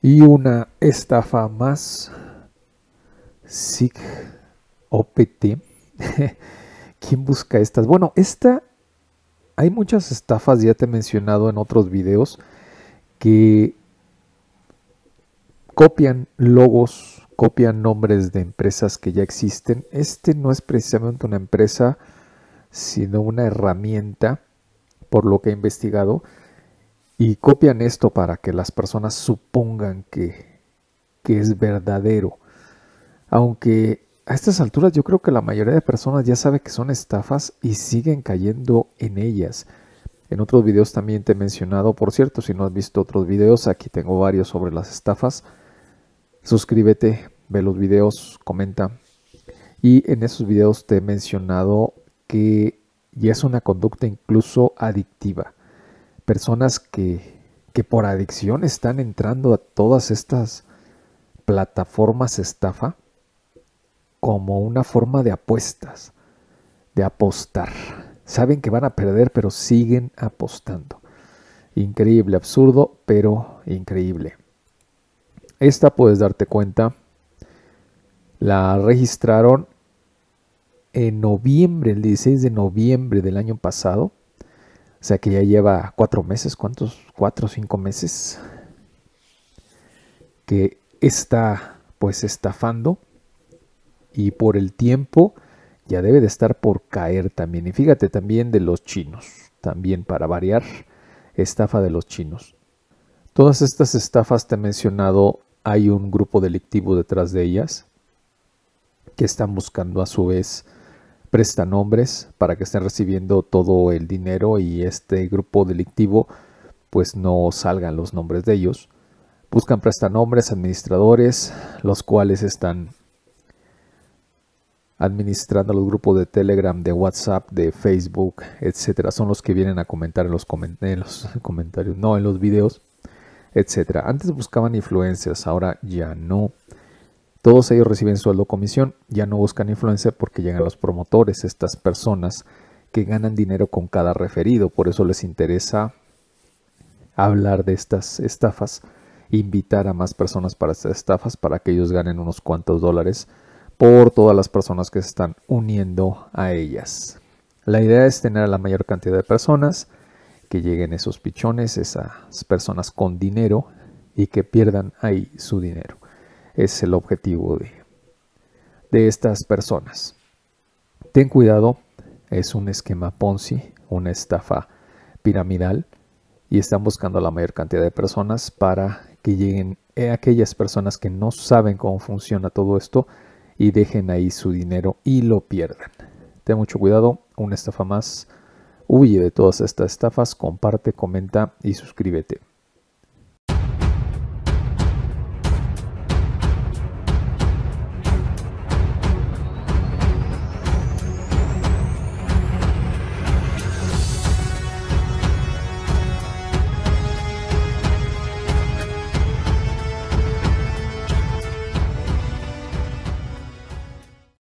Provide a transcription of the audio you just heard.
Y una estafa más, SIG OPT. ¿Quién busca estas? Bueno, esta, hay muchas estafas, ya te he mencionado en otros videos, que copian logos, copian nombres de empresas que ya existen. Este no es precisamente una empresa, sino una herramienta, por lo que he investigado, y copian esto para que las personas supongan que, es verdadero. Aunque a estas alturas yo creo que la mayoría de personas ya sabe que son estafas y siguen cayendo en ellas. En otros videos también te he mencionado, por cierto, si no has visto otros videos, aquí tengo varios sobre las estafas. Suscríbete, ve los videos, comenta. Y en esos videos te he mencionado que ya es una conducta incluso adictiva personas que, por adicción están entrando a todas estas plataformas estafa como una forma de apuestas, de apostar. Saben que van a perder, pero siguen apostando. Increíble, absurdo, pero increíble. Esta puedes darte cuenta. La registraron en noviembre, el 16 de noviembre del año pasado. O sea que ya lleva cuatro meses, ¿cuántos? Cuatro o cinco meses que está pues estafando y por el tiempo ya debe de estar por caer también. Y fíjate también de los chinos, también para variar, estafa de los chinos. Todas estas estafas te he mencionado, hay un grupo delictivo detrás de ellas que están buscando a su vez prestanombres para que estén recibiendo todo el dinero y este grupo delictivo pues no salgan los nombres de ellos. Buscan prestanombres, administradores, los cuales están administrando los grupos de Telegram, de WhatsApp, de Facebook, etcétera. Son los que vienen a comentar en los, comentarios, no en los videos, etcétera. Antes buscaban influencias, ahora ya no. Todos ellos reciben sueldo o comisión, ya no buscan influencia porque llegan los promotores, estas personas que ganan dinero con cada referido, por eso les interesa hablar de estas estafas, invitar a más personas para estas estafas para que ellos ganen unos cuantos dólares por todas las personas que se están uniendo a ellas. La idea es tener a la mayor cantidad de personas, que lleguen esos pichones, esas personas con dinero y que pierdan ahí su dinero es el objetivo de, estas personas. Ten cuidado, es un esquema Ponzi, una estafa piramidal y están buscando a la mayor cantidad de personas para que lleguen aquellas personas que no saben cómo funciona todo esto y dejen ahí su dinero y lo pierdan. Ten mucho cuidado, una estafa más. Huye de todas estas estafas, comparte, comenta y suscríbete.